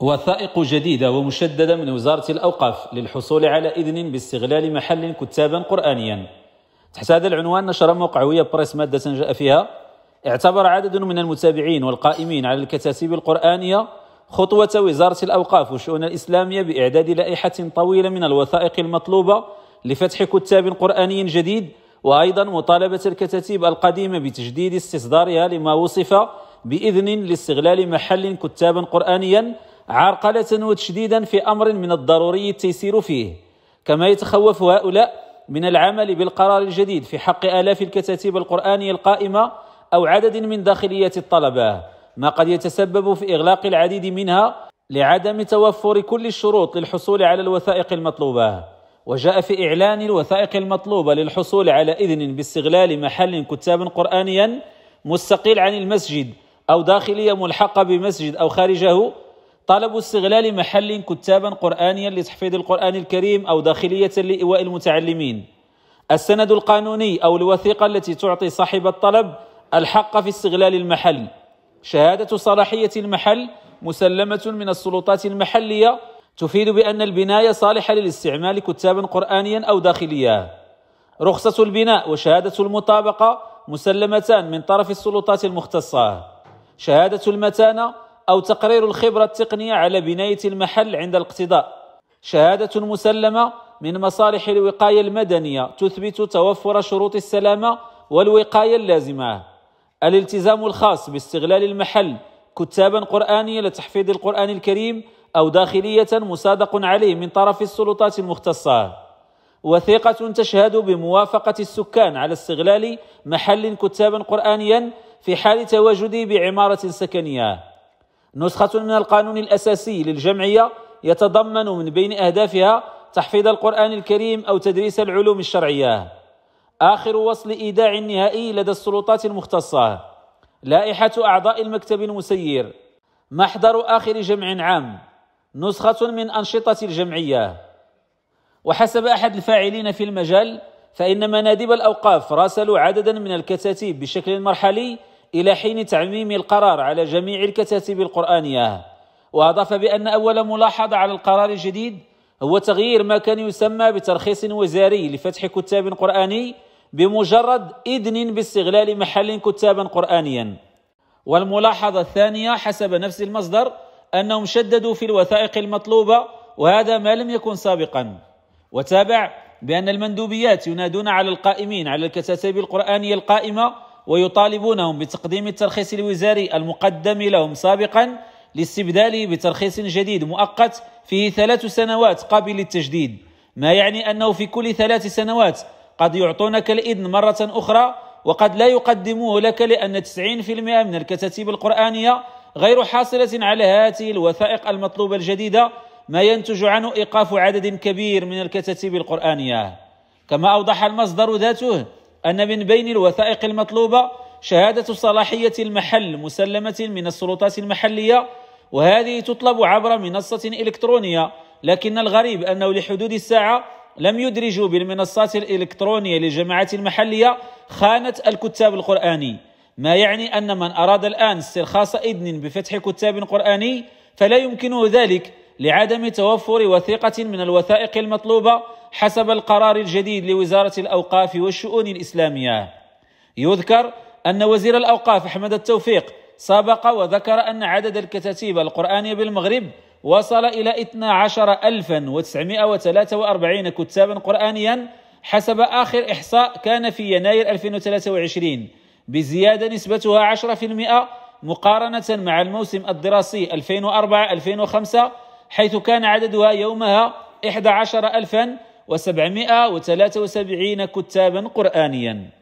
وثائق جديدة ومشددة من وزارة الأوقاف للحصول على إذن باستغلال محل كتابا قرآنيا تحت هذا العنوان نشر موقع ويا بريس مادة جاء فيها اعتبر عدد من المتابعين والقائمين على الكتاتيب القرآنية خطوة وزارة الأوقاف والشؤون الإسلامية بإعداد لائحة طويلة من الوثائق المطلوبة لفتح كتاب قرآني جديد وأيضا مطالبة الكتاتيب القديمة بتجديد استصدارها لما وصف بإذن لاستغلال محل كتابا قرآنيا عرقلة وتشديدا في أمر من الضروري التيسير فيه كما يتخوف هؤلاء من العمل بالقرار الجديد في حق آلاف الكتاتيب القرآنية القائمة أو عدد من داخلية الطلبة ما قد يتسبب في إغلاق العديد منها لعدم توفر كل الشروط للحصول على الوثائق المطلوبة وجاء في إعلان الوثائق المطلوبة للحصول على إذن باستغلال محل كتاب قرآنيا مستقل عن المسجد أو داخلية ملحقة بمسجد أو خارجه طلب استغلال محل كتابا قرآنيا لتحفيظ القرآن الكريم أو داخلية لإيواء المتعلمين السند القانوني أو الوثيقة التي تعطي صاحب الطلب الحق في استغلال المحل شهادة صلاحية المحل مسلمة من السلطات المحلية تفيد بأن البناية صالحة للاستعمال كتابا قرآنيا أو داخلية رخصة البناء وشهادة المطابقة مسلمتان من طرف السلطات المختصة شهادة المتانة أو تقرير الخبرة التقنية على بناية المحل عند الاقتضاء شهادة مسلمة من مصالح الوقاية المدنية تثبت توفر شروط السلامة والوقاية اللازمة الالتزام الخاص باستغلال المحل كتابا قرآنيا لتحفيظ القرآن الكريم أو داخلية مصادق عليه من طرف السلطات المختصة وثيقة تشهد بموافقة السكان على استغلال محل كتابا قرآنيا في حال تواجده بعمارة سكنية نسخة من القانون الأساسي للجمعية يتضمن من بين أهدافها تحفيظ القرآن الكريم أو تدريس العلوم الشرعية آخر وصل إيداع نهائي لدى السلطات المختصة لائحة أعضاء المكتب المسير محضر آخر جمع عام نسخة من أنشطة الجمعية وحسب أحد الفاعلين في المجال فإن مناديب الأوقاف راسلوا عددا من الكتاتيب بشكل مرحلي إلى حين تعميم القرار على جميع الكتاتب القرآنية وأضاف بأن أول ملاحظة على القرار الجديد هو تغيير ما كان يسمى بترخيص وزاري لفتح كتاب قرآني بمجرد إذن باستغلال محل كتابا قرآنيا والملاحظة الثانية حسب نفس المصدر أنهم شددوا في الوثائق المطلوبة وهذا ما لم يكن سابقا وتابع بأن المندوبيات ينادون على القائمين على الكتاتيب القرآنية القائمة ويطالبونهم بتقديم الترخيص الوزاري المقدم لهم سابقا لاستبداله بترخيص جديد مؤقت فيه ثلاث سنوات قابل للتجديد ما يعني أنه في كل ثلاث سنوات قد يعطونك الإذن مرة أخرى وقد لا يقدموه لك لأن 90% من الكتاتيب القرآنية غير حاصلة على هذه الوثائق المطلوبة الجديدة ما ينتج عنه إيقاف عدد كبير من الكتاتيب القرآنية كما أوضح المصدر ذاته أن من بين الوثائق المطلوبة شهادة صلاحية المحل مسلمة من السلطات المحلية وهذه تطلب عبر منصة إلكترونية لكن الغريب أنه لحدود الساعة لم يدرجوا بالمنصات الإلكترونية للجماعات المحلية خانة الكتاب القرآني ما يعني أن من أراد الآن استرخاص إذن بفتح كتاب قرآني فلا يمكنه ذلك لعدم توفر وثيقة من الوثائق المطلوبة حسب القرار الجديد لوزارة الأوقاف والشؤون الإسلامية يذكر أن وزير الأوقاف أحمد التوفيق سبق وذكر أن عدد الكتاتيب القرآنية بالمغرب وصل إلى 12943 كتابا قرآنيا حسب آخر إحصاء كان في يناير 2023 بزيادة نسبتها 10% مقارنة مع الموسم الدراسي 2004 2005 حيث كان عددها يومها 11773 كتابا قرآنيا